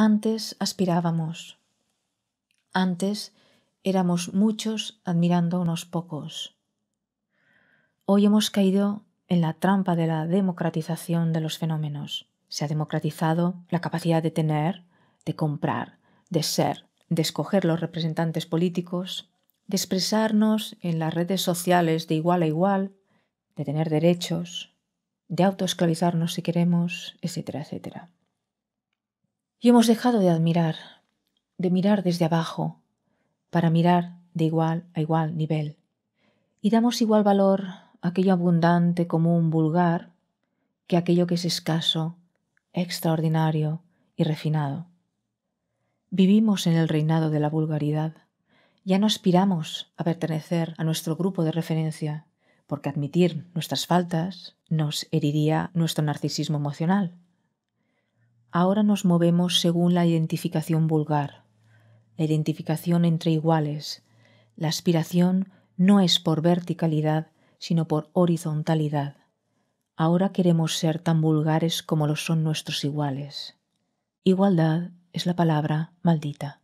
Antes aspirábamos. Antes éramos muchos admirando a unos pocos. Hoy hemos caído en la trampa de la democratización de los fenómenos. Se ha democratizado la capacidad de tener, de comprar, de ser, de escoger los representantes políticos, de expresarnos en las redes sociales de igual a igual, de tener derechos, de autoesclavizarnos si queremos, etcétera, etcétera. Y hemos dejado de admirar, de mirar desde abajo, para mirar de igual a igual nivel. Y damos igual valor a aquello abundante, común, vulgar, que aquello que es escaso, extraordinario y refinado. Vivimos en el reinado de la vulgaridad. Ya no aspiramos a pertenecer a nuestro grupo de referencia, porque admitir nuestras faltas nos heriría nuestro narcisismo emocional. Ahora nos movemos según la identificación vulgar, la identificación entre iguales. La aspiración no es por verticalidad, sino por horizontalidad. Ahora queremos ser tan vulgares como lo son nuestros iguales. Igualdad es la palabra maldita.